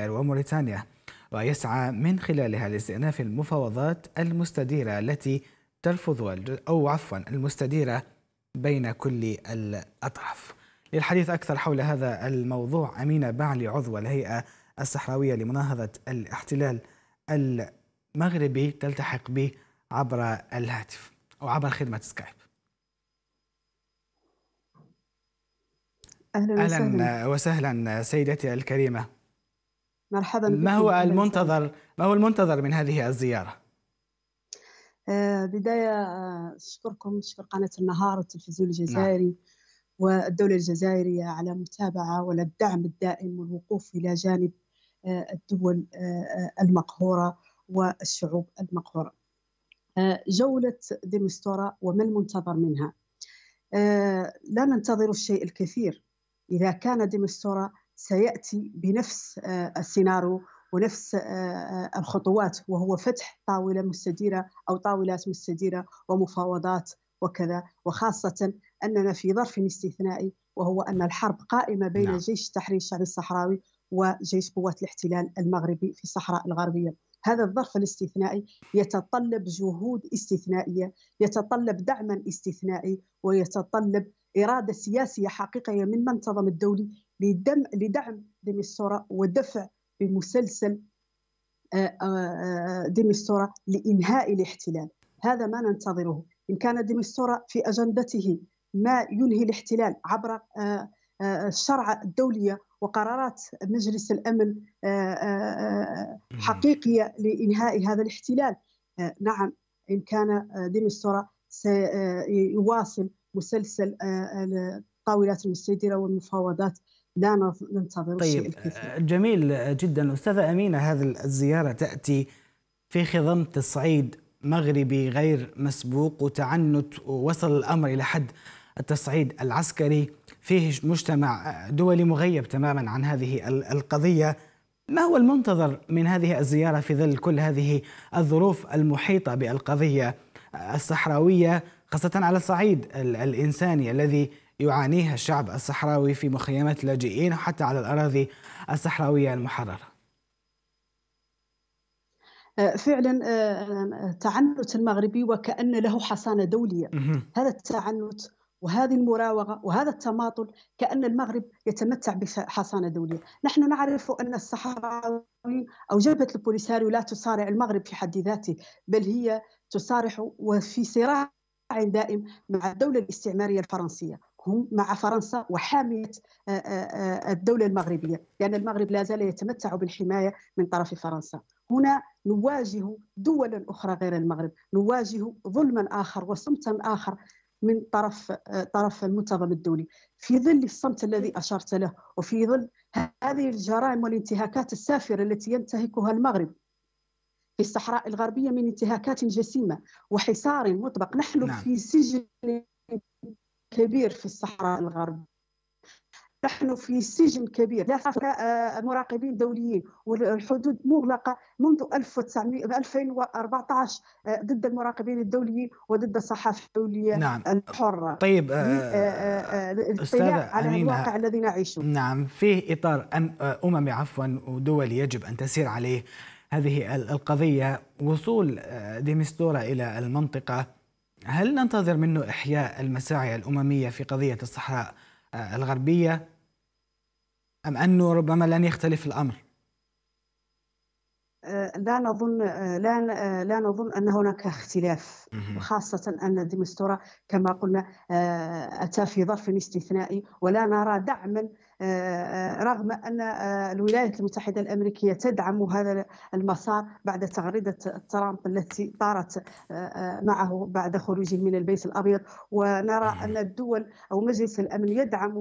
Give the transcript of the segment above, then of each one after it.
وموريتانيا ويسعى من خلالها لاستئناف المفاوضات المستديرة التي ترفض أو عفوا المستديرة بين كل الأطراف للحديث أكثر حول هذا الموضوع أمينة بعلي عضو الهيئة الصحراوية لمناهضة الاحتلال المغربي تلتحق به عبر الهاتف أو عبر خدمة سكايب أهلا, أهلا وسهلا سيدتي الكريمة مرحبا ما هو المنتظر ما هو المنتظر من هذه الزيارة؟ آه، بداية آه، أشكركم أشكر قناة النهار والتلفزيون الجزائري نعم. والدولة الجزائرية على متابعة والدعم الدائم والوقوف إلى جانب آه، الدول المقهورة والشعوب المقهورة جولة ديمستورا وما المنتظر منها لا ننتظر الشيء الكثير إذا كان ديمستورا سيأتي بنفس آه، السيناريو ونفس آه، آه، الخطوات وهو فتح طاولة مستديرة أو طاولات مستديرة ومفاوضات وكذا وخاصة أننا في ظرف استثنائي وهو أن الحرب قائمة بين نعم. جيش تحرير الشعب الصحراوي وجيش قوات الاحتلال المغربي في الصحراء الغربية هذا الظرف الاستثنائي يتطلب جهود استثنائية يتطلب دعما استثنائي ويتطلب إرادة سياسية حقيقية من منتظم الدولي لدعم ديمستورا ودفع بمسلسل آه، آه، آه، ديمستورا لإنهاء الاحتلال هذا ما ننتظره إن كان ديمستورا في أجندته ما ينهي الاحتلال عبر الشرع الدولية وقرارات مجلس الأمن حقيقية لإنهاء هذا الاحتلال نعم إن كان ديمستورا سيواصل مسلسل طاولات المستديرة والمفاوضات لا ننتظر طيب الكثير. آه، جميل آه، جدا أستاذة أمينة هذه الزيارة تأتي في خضم تصعيد مغربي غير مسبوق وتعنت ووصل الأمر إلى حد التصعيد العسكري فيه مجتمع آه، دولي مغيب تماما عن هذه القضية ما هو المنتظر من هذه الزيارة في ظل كل هذه الظروف المحيطة بالقضية الصحراوية خاصة على الصعيد الإنساني الذي يعانيها الشعب الصحراوي في مخيمات اللاجئين وحتى على الأراضي الصحراوية المحررة أه، فعلا أه، أه، تعنت المغربي وكأن له حصانة دولية هذا التعنت وهذه المراوغة وهذا التماطل كأن المغرب يتمتع بحصانة دولية نحن نعرف أن الصحراوي أو جبهة البوليساريو لا تصارع المغرب في حد ذاته بل هي تصارح وفي صراع دائم مع الدولة الاستعمارية الفرنسية هم مع فرنسا وحامية آه، آه، آه، الدولة المغربية لأن المغرب لا زال يتمتع بالحماية من طرف فرنسا هنا نواجه دولا أخرى غير المغرب نواجه ظلما آخر وصمتا آخر من طرف طرف المنتظم الدولي في ظل الصمت الذي اشرت له وفي ظل هذه الجرائم والانتهاكات السافره التي ينتهكها المغرب في الصحراء الغربيه من انتهاكات جسيمه وحصار مطبق نحن نعم. في سجن كبير في الصحراء الغربية نحن في سجن كبير آه، مراقبين دوليين والحدود مغلقه منذ 1900 2014 آه، ضد المراقبين الدوليين وضد الصحافه الدوليه نعم. الحره طيب آه، الاطلاع على أمينة. الواقع الذي نعيشه نعم في اطار اممي عفوا ودولي يجب ان تسير عليه هذه القضيه وصول ديمستورا الى المنطقه هل ننتظر منه إحياء المساعي الأممية في قضية الصحراء آه، الغربية أم أنه ربما لن يختلف الأمر؟ آه، لا نظن آه، لا لا نظن ان هناك اختلاف خاصه ان ديمستورا كما قلنا اتى في ظرف استثنائي ولا نرى دعما رغم أن آه، الولايات المتحدة الأمريكية تدعم هذا المسار بعد تغريدة ترامب التي طارت آه، آه، معه بعد خروجه من البيت الأبيض ونرى أن الدول أو مجلس الأمن يدعم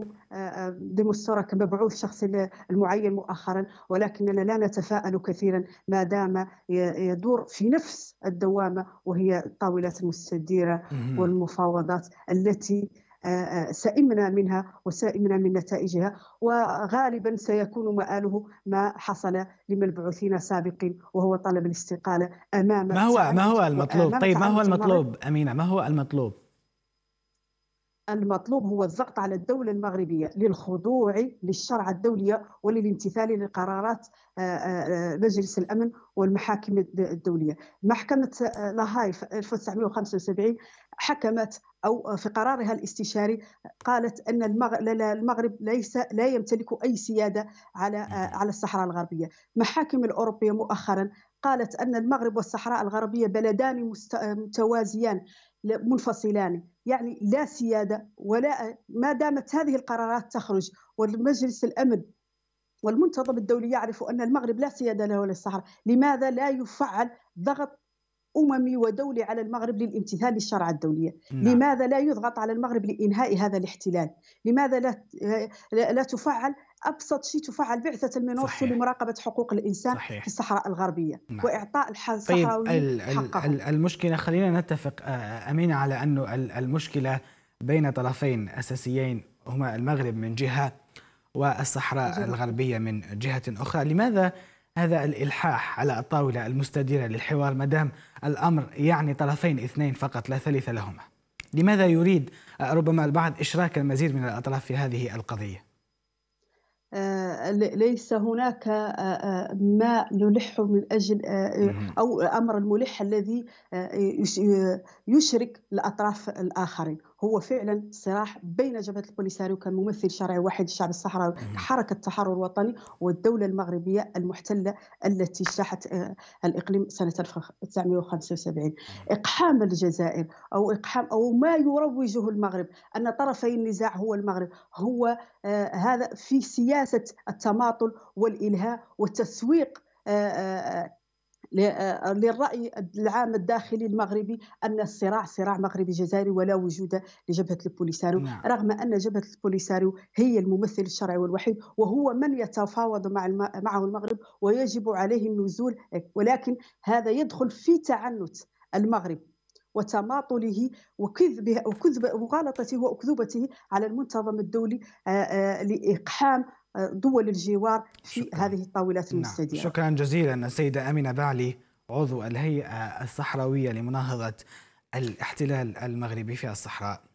بمشترك مبعوث شخصي المعين مؤخرا ولكننا لا نتفائل كثيرا ما دام يدور في نفس الدوامة وهي الطاولات المستديرة والمفاوضات التي سئمنا منها وسئمنا من نتائجها وغالبا سيكون مآله ما حصل لمبعوثين سابقين وهو طلب الاستقالة أمام ما هو ما هو المطلوب طيب ما هو المطلوب أمينة ما هو المطلوب المطلوب هو الضغط على الدولة المغربية للخضوع للشرع الدولية وللامتثال لقرارات آه، آه، آه، مجلس الأمن والمحاكم الدولية محكمة لاهاي في 1975 حكمت أو في قرارها الاستشاري قالت أن المغرب ليس لا يمتلك أي سيادة على على الصحراء الغربية محاكم الأوروبية مؤخرا قالت أن المغرب والصحراء الغربية بلدان متوازيان منفصلان يعني لا سيادة ولا ما دامت هذه القرارات تخرج والمجلس الأمن والمنتظم الدولي يعرف أن المغرب لا سيادة له للصحراء لماذا لا يفعل ضغط أممي ودولي على المغرب للامتثال للشرع الدولية نعم. لماذا لا يضغط على المغرب لإنهاء هذا الاحتلال لماذا لا, لا تفعل ابسط شيء تفعل بعثه المنورتو لمراقبه حقوق الانسان صحيح. في الصحراء الغربيه نعم. واعطاء طيب، الصحراويين طيب حقه المشكله خلينا نتفق آه، آه، امين على انه المشكله بين طرفين اساسيين هما المغرب من جهه والصحراء جميل. الغربيه من جهه اخرى لماذا هذا الالحاح على الطاوله المستديره للحوار ما دام الامر يعني طرفين اثنين فقط لا ثالث لهما لماذا يريد آه، ربما البعض اشراك المزيد من الاطراف في هذه القضيه آه، ليس هناك آه، آه، ما نلح من اجل او امر الملح الذي يشرك الاطراف الاخرين هو فعلا صراع بين جبهه البوليساريو كممثل شرعي واحد الشعب الصحراوي حركه التحرر الوطني والدوله المغربيه المحتله التي اجتاحت آه، الاقليم سنه 1975 اقحام الجزائر او اقحام او ما يروجه المغرب ان طرفي النزاع هو المغرب هو آه، هذا في سياسه التماطل والالهاء والتسويق آه، آه، للرأي العام الداخلي المغربي أن الصراع صراع مغربي جزائري ولا وجود لجبهة البوليساريو نعم. رغم أن جبهة البوليساريو هي الممثل الشرعي والوحيد وهو من يتفاوض مع الم... معه المغرب ويجب عليه النزول ولكن هذا يدخل في تعنت المغرب وتماطله وكذبه وكذب مغالطته واكذوبته على المنتظم الدولي آه، آه، لاقحام دول الجوار في شكرا. هذه الطاولات نعم، المستديره نعم. شكرا جزيلا السيده امنه بعلي عضو الهيئه الصحراويه لمناهضه الاحتلال المغربي في الصحراء